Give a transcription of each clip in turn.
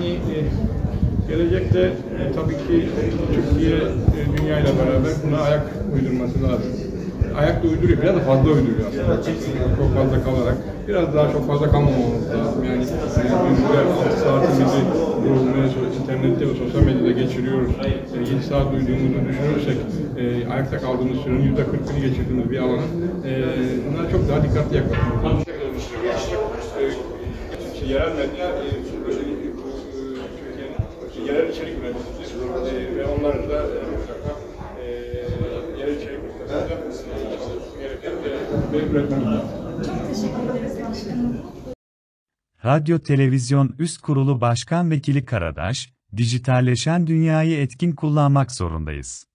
hani e, gelecekte e, tabii ki e, Türkiye e, dünyayla beraber buna ayak uydurması lazım. Ayak da uyduruyor, biraz da fazla uyduruyor aslında. Çok fazla kalarak. Biraz daha çok fazla kalmamamız lazım. Yani bizler 6 saatimizi yorulmaya internette ve sosyal medyada geçiriyoruz. E, 7 saat uyuduğumuzu düşünürsek, e, ayakta kaldığımız sürenin %40'ını geçirdiğimiz bir alanı, e, bunlara çok daha dikkatli yaklaşmamız lazım. Şey e, yerel medya Radyo Televizyon Üst Kurulu Başkan Vekili Karadaş, dijitalleşen dünyayı etkin kullanmak zorundayız.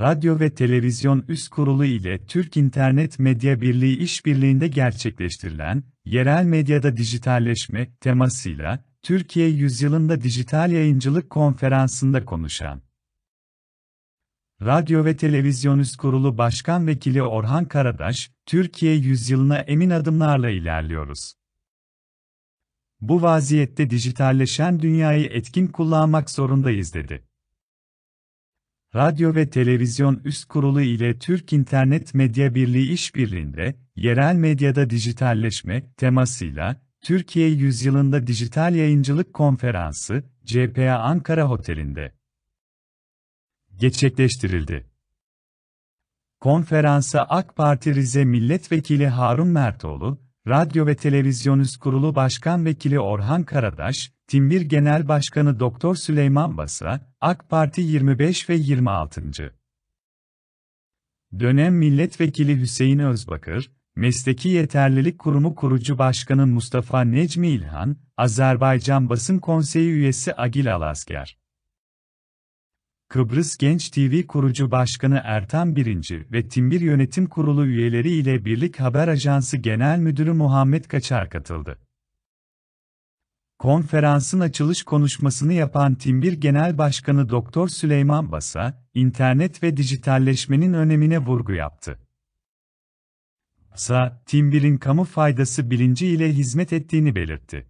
Radyo ve Televizyon Üst Kurulu ile Türk İnternet Medya Birliği işbirliğinde gerçekleştirilen yerel medyada dijitalleşme temasıyla Türkiye Yüzyılında Dijital Yayıncılık Konferansı'nda konuşan Radyo ve Televizyon Üst Kurulu Başkan Vekili Orhan Karadaş, Türkiye yüzyılına emin adımlarla ilerliyoruz. Bu vaziyette dijitalleşen dünyayı etkin kullanmak zorundayız dedi. Radyo ve Televizyon Üst Kurulu ile Türk İnternet Medya Birliği işbirliğinde yerel medyada dijitalleşme temasıyla Türkiye Yüzyılında Dijital Yayıncılık Konferansı CPA Ankara Oteli'nde gerçekleştirildi. Konferansa AK Parti Rize Milletvekili Harun Mertoğlu, Radyo ve Televizyon Üst Kurulu Başkan Vekili Orhan Karadaş, Timbir Genel Başkanı Doktor Süleyman Basa, AK Parti 25 ve 26. Dönem Milletvekili Hüseyin Özbakır, Mesleki Yeterlilik Kurumu Kurucu Başkanı Mustafa Necmi İlhan, Azerbaycan Basın Konseyi üyesi Agil Alasker. Kıbrıs Genç TV kurucu başkanı Ertan Birinci ve Timbir Yönetim Kurulu üyeleri ile Birlik Haber Ajansı Genel Müdürü Muhammed Kaçar katıldı. Konferansın açılış konuşmasını yapan Timbir Genel Başkanı Doktor Süleyman Basa, internet ve dijitalleşmenin önemine vurgu yaptı. Basa, Timbir'in kamu faydası bilinci ile hizmet ettiğini belirtti.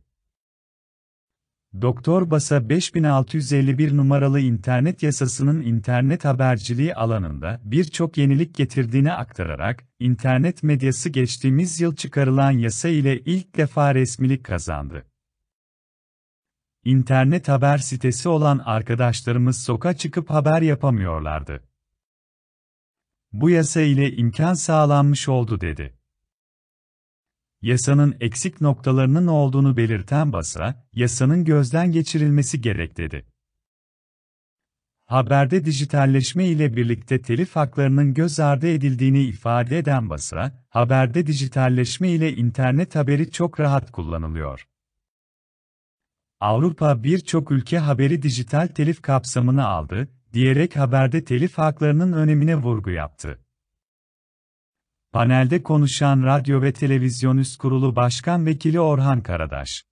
Doktor Basa 5651 numaralı internet yasasının internet haberciliği alanında birçok yenilik getirdiğini aktararak, internet medyası geçtiğimiz yıl çıkarılan yasa ile ilk defa resmilik kazandı. İnternet haber sitesi olan arkadaşlarımız soka çıkıp haber yapamıyorlardı. Bu yasa ile imkan sağlanmış oldu dedi yasanın eksik noktalarının olduğunu belirten Basra, yasanın gözden geçirilmesi gerek dedi. Haberde dijitalleşme ile birlikte telif haklarının göz ardı edildiğini ifade eden Basra, haberde dijitalleşme ile internet haberi çok rahat kullanılıyor. Avrupa birçok ülke haberi dijital telif kapsamını aldı, diyerek haberde telif haklarının önemine vurgu yaptı. Panelde konuşan Radyo ve Televizyon Üst Kurulu Başkan Vekili Orhan Karadaş.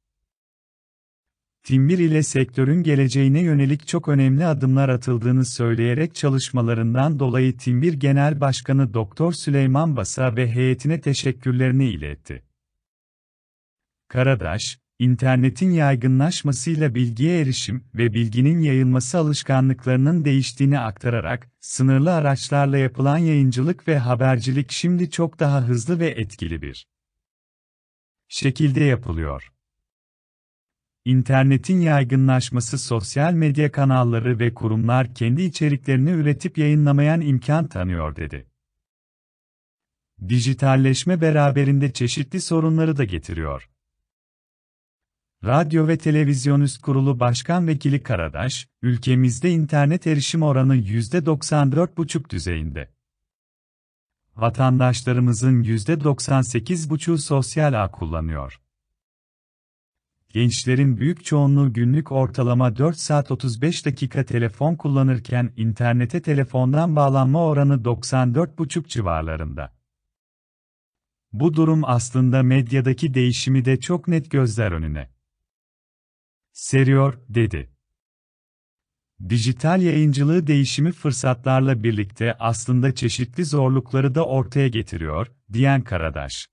Timbir ile sektörün geleceğine yönelik çok önemli adımlar atıldığını söyleyerek çalışmalarından dolayı Timbir Genel Başkanı Doktor Süleyman Basa ve heyetine teşekkürlerini iletti. Karadaş, İnternetin yaygınlaşmasıyla bilgiye erişim ve bilginin yayılması alışkanlıklarının değiştiğini aktararak, sınırlı araçlarla yapılan yayıncılık ve habercilik şimdi çok daha hızlı ve etkili bir şekilde yapılıyor. İnternetin yaygınlaşması sosyal medya kanalları ve kurumlar kendi içeriklerini üretip yayınlamayan imkan tanıyor dedi. Dijitalleşme beraberinde çeşitli sorunları da getiriyor. Radyo ve Televizyon Üst Kurulu Başkan Vekili Karadaş, ülkemizde internet erişim oranı %94,5 düzeyinde. Vatandaşlarımızın %98,5'u sosyal ağ kullanıyor. Gençlerin büyük çoğunluğu günlük ortalama 4 saat 35 dakika telefon kullanırken internete telefondan bağlanma oranı 94,5 civarlarında. Bu durum aslında medyadaki değişimi de çok net gözler önüne seriyor, dedi. Dijital yayıncılığı değişimi fırsatlarla birlikte aslında çeşitli zorlukları da ortaya getiriyor, diyen Karadaş.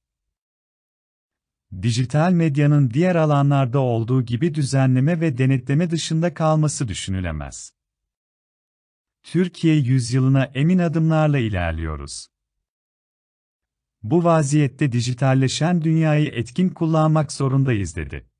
Dijital medyanın diğer alanlarda olduğu gibi düzenleme ve denetleme dışında kalması düşünülemez. Türkiye yüzyılına emin adımlarla ilerliyoruz. Bu vaziyette dijitalleşen dünyayı etkin kullanmak zorundayız dedi.